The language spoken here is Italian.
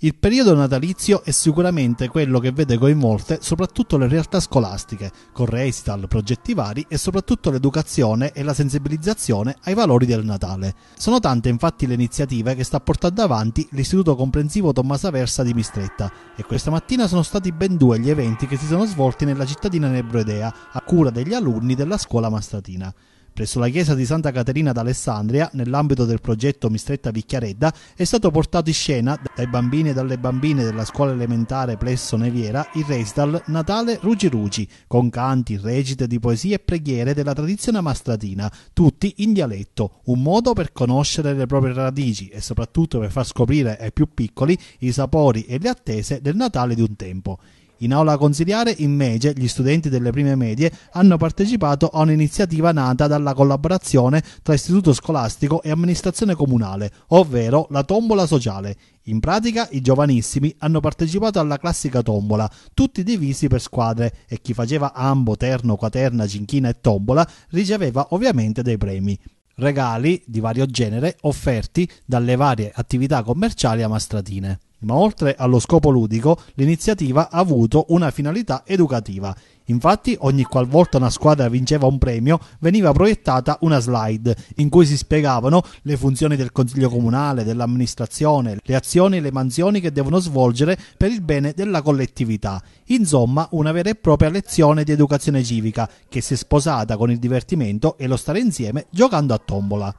Il periodo natalizio è sicuramente quello che vede coinvolte soprattutto le realtà scolastiche, con recital, progetti vari e soprattutto l'educazione e la sensibilizzazione ai valori del Natale. Sono tante infatti le iniziative che sta portando avanti l'Istituto Comprensivo Tommaso Versa di Mistretta e questa mattina sono stati ben due gli eventi che si sono svolti nella cittadina nebroidea a cura degli alunni della scuola Mastratina presso la chiesa di Santa Caterina d'Alessandria, nell'ambito del progetto Mistretta Vicchiaredda, è stato portato in scena dai bambini e dalle bambine della scuola elementare Plesso Neviera il recital Natale Rugi Rugi, con canti, recite di poesie e preghiere della tradizione mastratina, tutti in dialetto, un modo per conoscere le proprie radici e soprattutto per far scoprire ai più piccoli i sapori e le attese del Natale di un tempo. In aula consigliare, invece, gli studenti delle prime medie hanno partecipato a un'iniziativa nata dalla collaborazione tra istituto scolastico e amministrazione comunale, ovvero la tombola sociale. In pratica i giovanissimi hanno partecipato alla classica tombola, tutti divisi per squadre e chi faceva ambo, terno, quaterna, cinchina e tombola riceveva ovviamente dei premi. Regali di vario genere offerti dalle varie attività commerciali amastratine. Ma oltre allo scopo ludico, l'iniziativa ha avuto una finalità educativa. Infatti, ogni qualvolta una squadra vinceva un premio, veniva proiettata una slide in cui si spiegavano le funzioni del consiglio comunale, dell'amministrazione, le azioni e le mansioni che devono svolgere per il bene della collettività. Insomma, una vera e propria lezione di educazione civica che si è sposata con il divertimento e lo stare insieme giocando a tombola.